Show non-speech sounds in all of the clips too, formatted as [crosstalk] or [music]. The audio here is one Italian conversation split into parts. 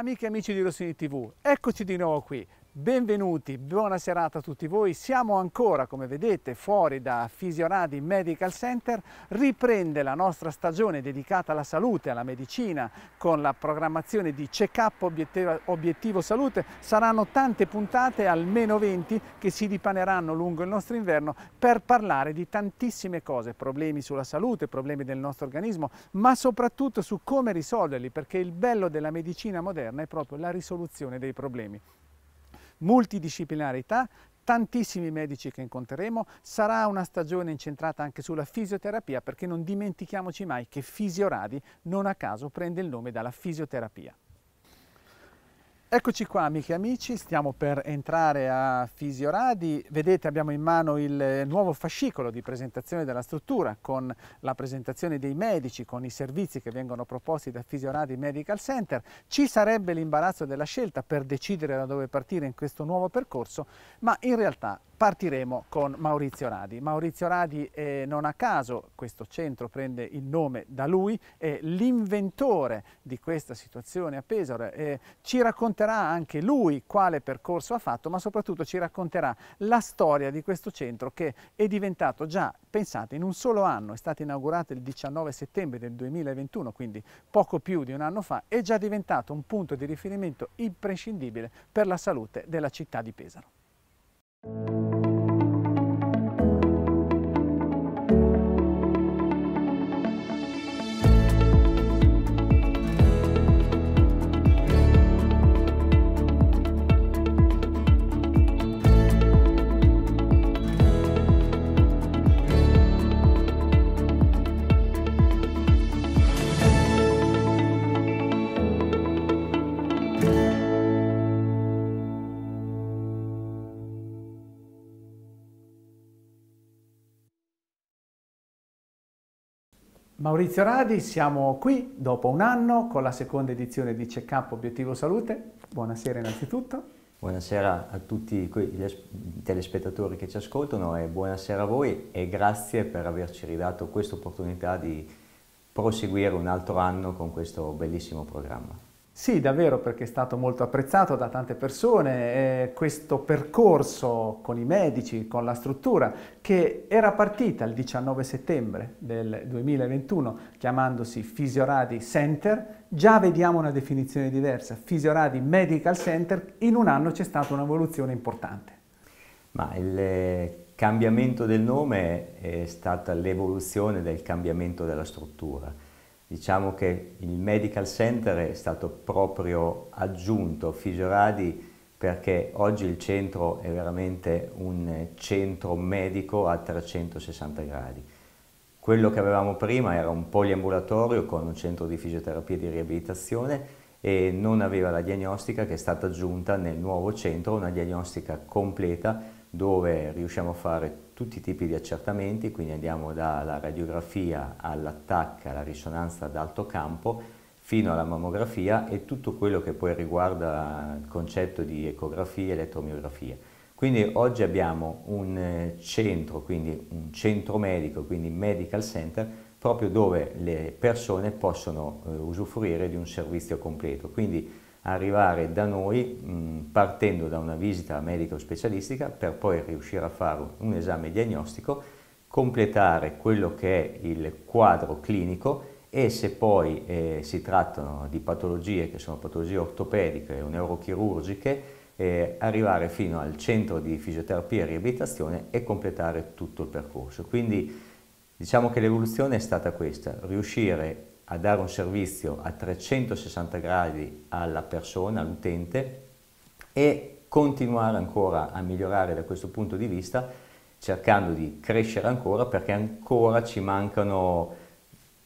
Amiche e amici di Rossini TV, eccoci di nuovo qui Benvenuti, buona serata a tutti voi. Siamo ancora, come vedete, fuori da Fisioradi Medical Center. Riprende la nostra stagione dedicata alla salute, alla medicina, con la programmazione di check-up obiettivo, obiettivo, Salute. Saranno tante puntate, almeno 20, che si dipaneranno lungo il nostro inverno per parlare di tantissime cose, problemi sulla salute, problemi del nostro organismo, ma soprattutto su come risolverli, perché il bello della medicina moderna è proprio la risoluzione dei problemi multidisciplinarità, tantissimi medici che incontreremo, sarà una stagione incentrata anche sulla fisioterapia perché non dimentichiamoci mai che Fisioradi non a caso prende il nome dalla fisioterapia. Eccoci qua amiche e amici, stiamo per entrare a Fisioradi, vedete abbiamo in mano il nuovo fascicolo di presentazione della struttura con la presentazione dei medici, con i servizi che vengono proposti da Fisioradi Medical Center, ci sarebbe l'imbarazzo della scelta per decidere da dove partire in questo nuovo percorso, ma in realtà partiremo con Maurizio Radi. Maurizio Radi eh, non a caso questo centro prende il nome da lui, è l'inventore di questa situazione a Pesaro. Eh, ci racconterà anche lui quale percorso ha fatto, ma soprattutto ci racconterà la storia di questo centro che è diventato già, pensate, in un solo anno, è stato inaugurato il 19 settembre del 2021, quindi poco più di un anno fa, è già diventato un punto di riferimento imprescindibile per la salute della città di Pesaro. Thank you. Maurizio Radi, siamo qui dopo un anno con la seconda edizione di Check-up Obiettivo Salute. Buonasera innanzitutto. Buonasera a tutti i telespettatori che ci ascoltano e buonasera a voi e grazie per averci ridato questa opportunità di proseguire un altro anno con questo bellissimo programma. Sì, davvero perché è stato molto apprezzato da tante persone eh, questo percorso con i medici, con la struttura, che era partita il 19 settembre del 2021 chiamandosi Physioradi Center. Già vediamo una definizione diversa, Physioradi Medical Center, in un anno c'è stata un'evoluzione importante. Ma il eh, cambiamento del nome è stata l'evoluzione del cambiamento della struttura Diciamo che il Medical Center è stato proprio aggiunto Fisioradi perché oggi il centro è veramente un centro medico a 360 gradi. Quello che avevamo prima era un poliambulatorio con un centro di fisioterapia e di riabilitazione e non aveva la diagnostica che è stata aggiunta nel nuovo centro, una diagnostica completa dove riusciamo a fare tutti i tipi di accertamenti, quindi andiamo dalla radiografia all'attacca, alla risonanza ad alto campo, fino alla mammografia e tutto quello che poi riguarda il concetto di ecografia e elettromiografia. Quindi oggi abbiamo un eh, centro, quindi un centro medico, quindi medical center, proprio dove le persone possono eh, usufruire di un servizio completo. Quindi arrivare da noi mh, partendo da una visita medico-specialistica per poi riuscire a fare un esame diagnostico, completare quello che è il quadro clinico e se poi eh, si trattano di patologie che sono patologie ortopediche o neurochirurgiche, eh, arrivare fino al centro di fisioterapia e riabilitazione e completare tutto il percorso. Quindi diciamo che l'evoluzione è stata questa, riuscire a dare un servizio a 360 gradi alla persona, all'utente e continuare ancora a migliorare da questo punto di vista cercando di crescere ancora perché ancora ci mancano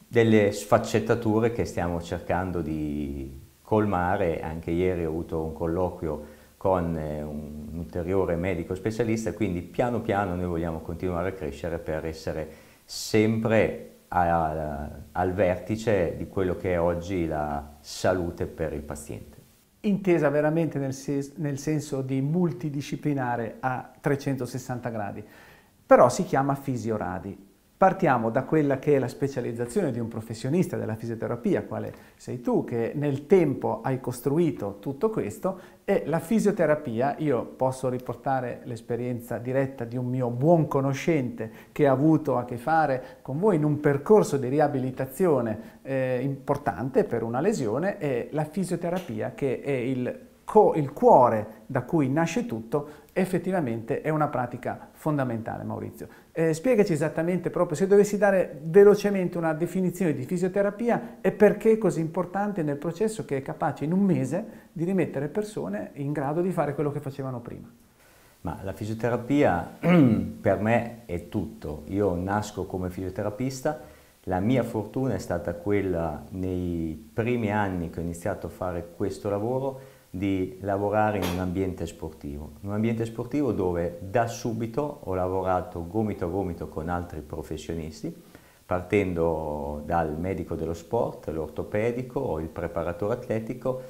delle sfaccettature che stiamo cercando di colmare. Anche ieri ho avuto un colloquio con eh, un ulteriore medico specialista, quindi piano piano noi vogliamo continuare a crescere per essere sempre a, al vertice di quello che è oggi la salute per il paziente. Intesa veramente nel, ses- nel senso di multidisciplinare a 360 gradi, però si chiama Fisioradi Partiamo da quella che è la specializzazione di un professionista della fisioterapia, quale sei tu, che nel tempo hai costruito tutto questo, e la fisioterapia, io posso riportare l'esperienza diretta di un mio buon conoscente che ha avuto a che fare con voi in un percorso di riabilitazione eh, importante per una lesione, e la fisioterapia che è il, il cuore da cui nasce tutto, effettivamente è una pratica fondamentale, Maurizio. Eh, spiegaci esattamente proprio, se dovessi dare velocemente una definizione di fisioterapia e perché è così importante nel processo che è capace in un mese di rimettere persone in grado di fare quello che facevano prima. Ma la fisioterapia [clears throat] per me è tutto. Io nasco come fisioterapista, la mia fortuna è stata quella nei primi anni che ho iniziato a fare questo lavoro di lavorare in un ambiente sportivo, in un ambiente sportivo dove da subito ho lavorato gomito a gomito con altri professionisti, partendo dal medico dello sport, l'ortopedico, il preparatore atletico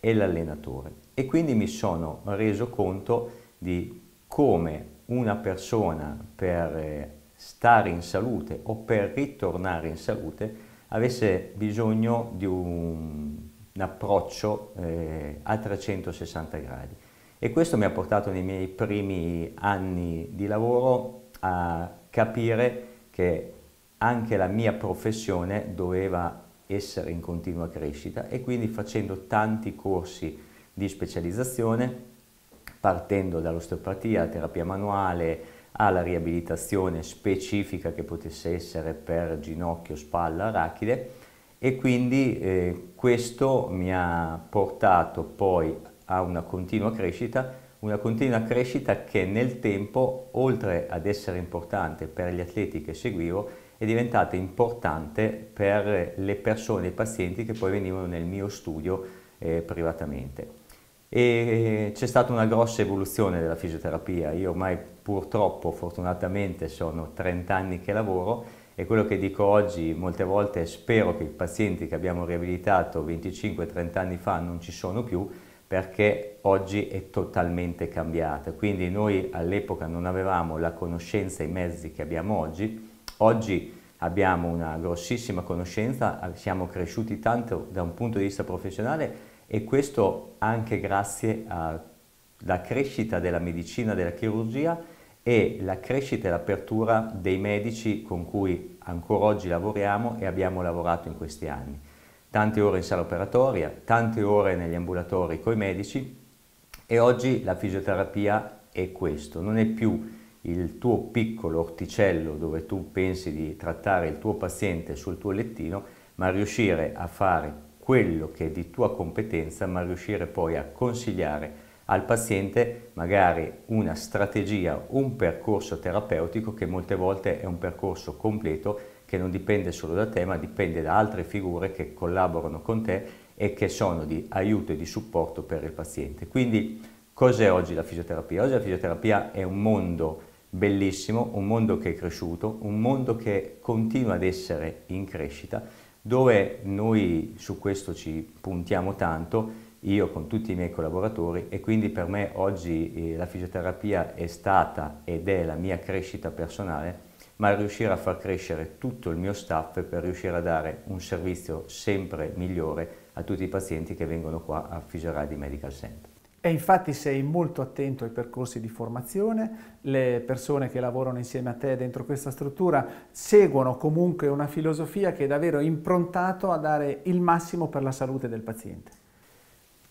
e l'allenatore. E quindi mi sono reso conto di come una persona per eh, stare in salute o per ritornare in salute avesse bisogno di un approccio eh, a 360 gradi. E questo mi ha portato nei miei primi anni di lavoro a capire che anche la mia professione doveva essere in continua crescita e quindi facendo tanti corsi di specializzazione, partendo dall'osteopatia, terapia manuale, alla riabilitazione specifica che potesse essere per ginocchio, spalla, arachide, e quindi eh, questo mi ha portato poi a una continua crescita, una continua crescita che nel tempo, oltre ad essere importante per gli atleti che seguivo, è diventata importante per le persone, i pazienti che poi venivano nel mio studio eh, privatamente. Eh, c'è stata una grossa evoluzione della fisioterapia, io ormai purtroppo, fortunatamente, sono 30 anni che lavoro e quello che dico oggi molte volte è spero che i pazienti che abbiamo riabilitato 25-30 anni fa non ci sono più perché oggi è totalmente cambiata. Quindi noi all'epoca non avevamo la conoscenza e i mezzi che abbiamo oggi. Oggi abbiamo una grossissima conoscenza, siamo cresciuti tanto da un punto di vista professionale e questo anche grazie alla crescita della medicina, della chirurgia e la crescita e l'apertura dei medici con cui ancora oggi lavoriamo e abbiamo lavorato in questi anni. Tante ore in sala operatoria, tante ore negli ambulatori con i medici e oggi la fisioterapia è questo, non è più il tuo piccolo orticello dove tu pensi di trattare il tuo paziente sul tuo lettino, ma riuscire a fare quello che è di tua competenza, ma riuscire poi a consigliare al paziente magari una strategia, un percorso terapeutico che molte volte è un percorso completo che non dipende solo da te ma dipende da altre figure che collaborano con te e che sono di aiuto e di supporto per il paziente. Quindi cos'è oggi la fisioterapia? Oggi la fisioterapia è un mondo bellissimo, un mondo che è cresciuto, un mondo che continua ad essere in crescita, dove noi su questo ci puntiamo tanto io con tutti i miei collaboratori e quindi per me oggi eh, la fisioterapia è stata ed è la mia crescita personale, ma riuscire a far crescere tutto il mio staff per riuscire a dare un servizio sempre migliore a tutti i pazienti che vengono qua a Fisioradi Medical Center. E infatti sei molto attento ai percorsi di formazione, le persone che lavorano insieme a te dentro questa struttura seguono comunque una filosofia che è davvero improntata a dare il massimo per la salute del paziente.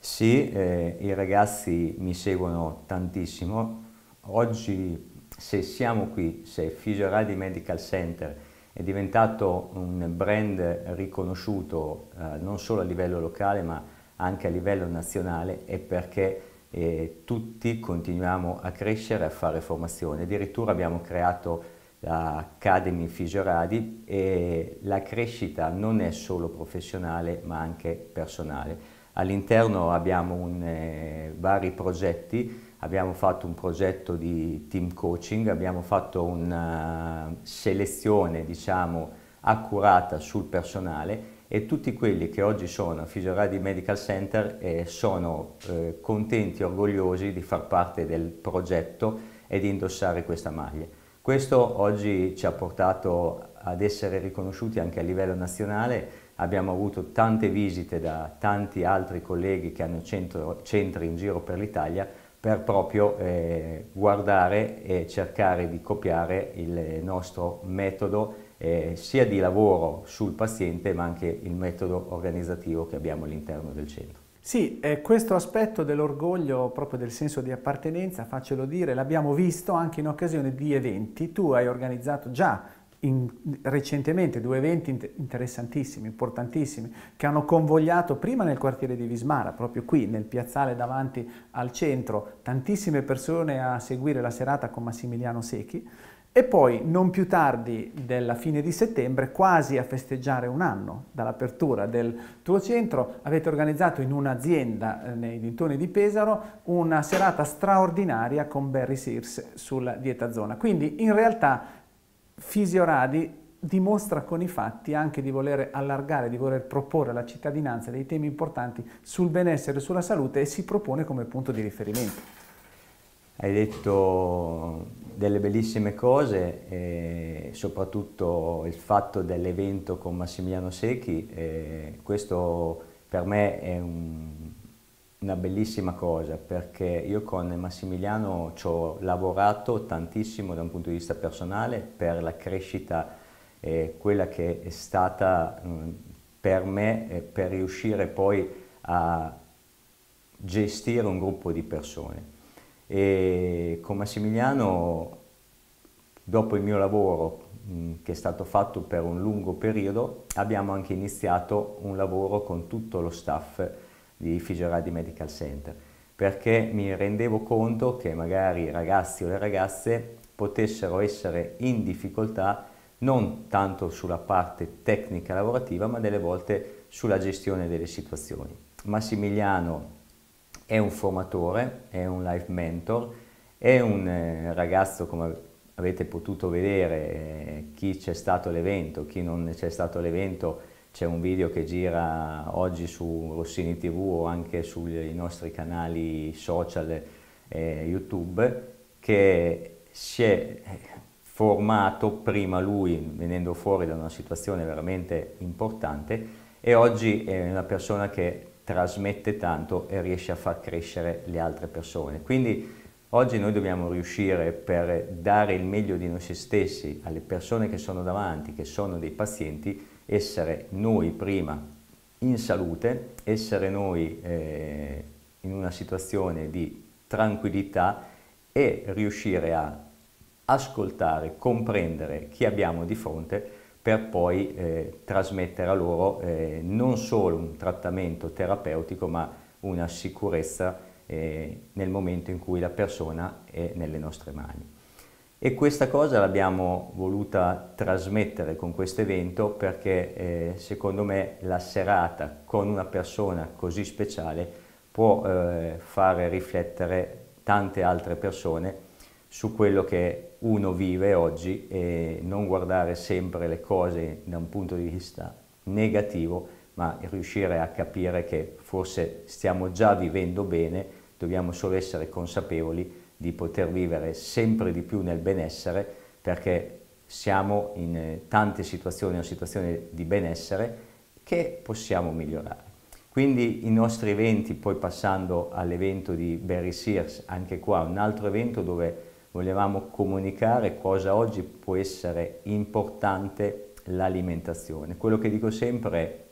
Sì, eh, i ragazzi mi seguono tantissimo. Oggi se siamo qui, se Fisioreali Medical Center è diventato un brand riconosciuto eh, non solo a livello locale ma anche a livello nazionale è perché eh, tutti continuiamo a crescere, a fare formazione. Addirittura abbiamo creato l'Academy Fisioradi e la crescita non è solo professionale ma anche personale. All'interno abbiamo un, eh, vari progetti, abbiamo fatto un progetto di team coaching, abbiamo fatto una selezione diciamo, accurata sul personale e tutti quelli che oggi sono a Fisioradi Medical Center eh, sono eh, contenti e orgogliosi di far parte del progetto e di indossare questa maglia. Questo oggi ci ha portato ad essere riconosciuti anche a livello nazionale abbiamo avuto tante visite da tanti altri colleghi che hanno centro, centri in giro per l'Italia per proprio eh, guardare e cercare di copiare il nostro metodo eh, sia di lavoro sul paziente ma anche il metodo organizzativo che abbiamo all'interno del centro. Sì, eh, questo aspetto dell'orgoglio, proprio del senso di appartenenza, faccelo dire, l'abbiamo visto anche in occasione di eventi. Tu hai organizzato già in, recentemente due eventi interessantissimi, importantissimi, che hanno convogliato prima nel quartiere di Vismara, proprio qui nel piazzale davanti al centro, tantissime persone a seguire la serata con Massimiliano Secchi e poi non più tardi della fine di settembre, quasi a festeggiare un anno dall'apertura del tuo centro, avete organizzato in un'azienda eh, nei dintorni di Pesaro una serata straordinaria con Barry Sears sulla dieta zona. Quindi in realtà Fisioradi dimostra con i fatti anche di voler allargare, di voler proporre alla cittadinanza dei temi importanti sul benessere, e sulla salute e si propone come punto di riferimento. Hai detto delle bellissime cose, eh, soprattutto il fatto dell'evento con Massimiliano Secchi, eh, questo per me è un, una bellissima cosa perché io con Massimiliano ci ho lavorato tantissimo da un punto di vista personale per la crescita, eh, quella che è stata mh, mm, per me eh, per riuscire poi a gestire un gruppo di persone. E con Massimiliano, dopo il mio lavoro mh, mm, che è stato fatto per un lungo periodo, abbiamo anche iniziato un lavoro con tutto lo staff di Figioradi Medical Center, perché mi rendevo conto che magari i ragazzi o le ragazze potessero essere in difficoltà non tanto sulla parte tecnica lavorativa, ma delle volte sulla gestione delle situazioni. Massimiliano è un formatore, è un life mentor, è un eh, ragazzo, come avete potuto vedere, eh, chi c'è stato l'evento, chi non c'è stato l'evento c'è un video che gira oggi su Rossini TV o anche sui nostri canali social e YouTube che si è formato prima lui venendo fuori da una situazione veramente importante e oggi è una persona che trasmette tanto e riesce a far crescere le altre persone. Quindi oggi noi dobbiamo riuscire per dare il meglio di noi stessi alle persone che sono davanti, che sono dei pazienti, essere noi prima in salute, essere noi eh, in una situazione di tranquillità e riuscire a ascoltare, comprendere chi abbiamo di fronte per poi eh, trasmettere a loro eh, non solo un trattamento terapeutico ma una sicurezza eh, nel momento in cui la persona è nelle nostre mani. E questa cosa l'abbiamo voluta trasmettere con questo evento perché eh, secondo me la serata con una persona così speciale può eh, fare riflettere tante altre persone su quello che uno vive oggi e non guardare sempre le cose da un punto di vista negativo, ma riuscire a capire che forse stiamo già vivendo bene, dobbiamo solo essere consapevoli di poter vivere sempre di più nel benessere perché siamo in eh, tante situazioni una situazione di benessere che possiamo migliorare. Quindi i nostri eventi, poi passando all'evento di Barry Sears, anche qua un altro evento dove volevamo comunicare cosa oggi può essere importante l'alimentazione. Quello che dico sempre,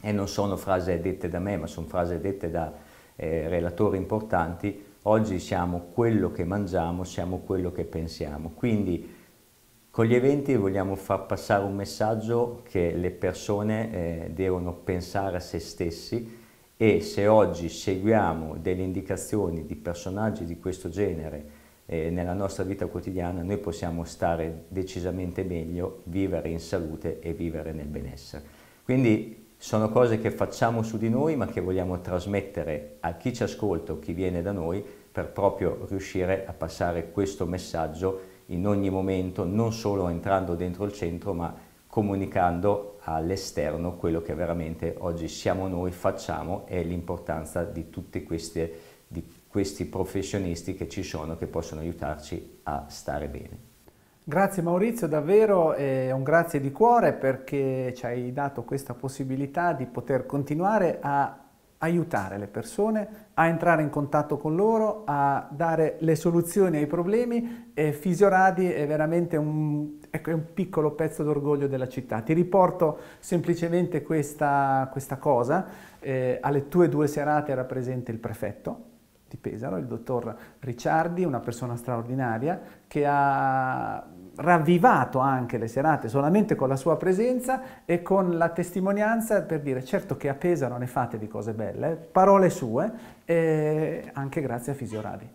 e non sono frasi dette da me, ma sono frasi dette da eh, relatori importanti, Oggi siamo quello che mangiamo, siamo quello che pensiamo. Quindi con gli eventi vogliamo far passare un messaggio che le persone eh, devono pensare a se stessi e se oggi seguiamo delle indicazioni di personaggi di questo genere eh, nella nostra vita quotidiana, noi possiamo stare decisamente meglio, vivere in salute e vivere nel benessere. Quindi sono cose che facciamo su di noi ma che vogliamo trasmettere a chi ci ascolta o chi viene da noi per proprio riuscire a passare questo messaggio in ogni momento, non solo entrando dentro il centro ma comunicando all'esterno quello che veramente oggi siamo noi, facciamo e l'importanza di tutti questi, questi professionisti che ci sono che possono aiutarci a stare bene. Grazie Maurizio, davvero eh, un grazie di cuore perché ci hai dato questa possibilità di poter continuare a aiutare le persone a entrare in contatto con loro, a dare le soluzioni ai problemi e Fisioradi è veramente un, ecco, è un piccolo pezzo d'orgoglio della città. Ti riporto semplicemente questa, questa cosa, eh, alle tue due serate era presente il prefetto di Pesaro, il dottor Ricciardi, una persona straordinaria che ha ravvivato anche le serate solamente con la sua presenza e con la testimonianza per dire certo che a Pesaro ne fate di cose belle, parole sue, e anche grazie a Fisioradi.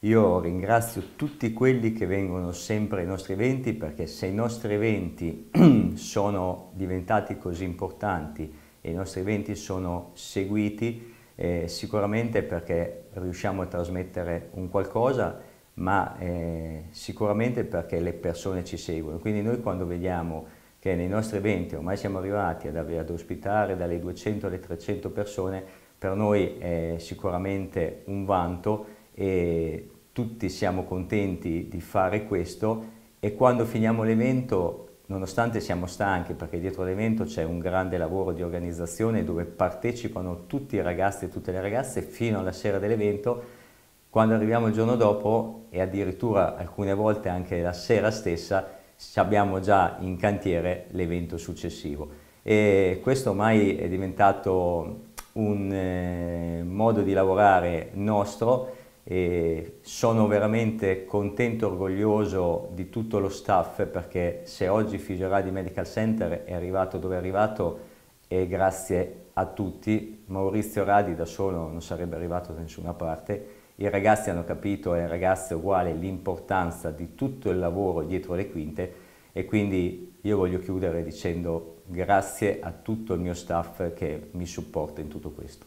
Io ringrazio tutti quelli che vengono sempre ai nostri eventi perché se i nostri eventi [clears throat] sono diventati così importanti e i nostri eventi sono seguiti eh, sicuramente perché riusciamo a trasmettere un qualcosa, ma eh, sicuramente perché le persone ci seguono. Quindi noi quando vediamo che nei nostri eventi ormai siamo arrivati ad, ad ospitare dalle 200 alle 300 persone, per noi è sicuramente un vanto e tutti siamo contenti di fare questo e quando finiamo l'evento nonostante siamo stanchi perché dietro l'evento c'è un grande lavoro di organizzazione dove partecipano tutti i ragazzi e tutte le ragazze fino alla sera dell'evento, quando arriviamo il giorno dopo e addirittura alcune volte anche la sera stessa abbiamo già in cantiere l'evento successivo. E questo ormai è diventato un eh, modo di lavorare nostro e sono veramente contento e orgoglioso di tutto lo staff perché se oggi Fisioradi Medical Center è arrivato dove è arrivato è grazie a tutti, Maurizio Radi da solo non sarebbe arrivato da nessuna parte, i ragazzi hanno capito e i ragazzi uguale l'importanza di tutto il lavoro dietro le quinte e quindi io voglio chiudere dicendo grazie a tutto il mio staff che mi supporta in tutto questo.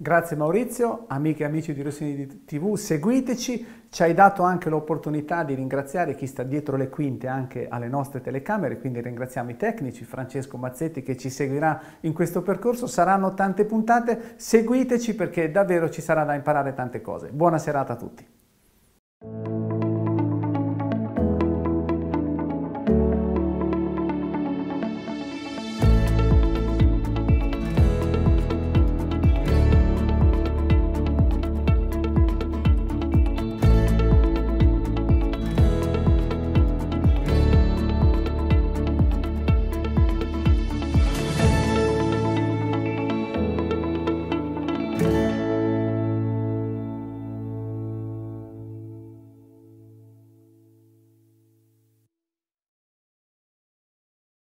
Grazie Maurizio, amiche e amici di Rossini TV, seguiteci, ci hai dato anche l'opportunità di ringraziare chi sta dietro le quinte anche alle nostre telecamere, quindi ringraziamo i tecnici, Francesco Mazzetti che ci seguirà in questo percorso, saranno tante puntate, seguiteci perché davvero ci sarà da imparare tante cose. Buona serata a tutti.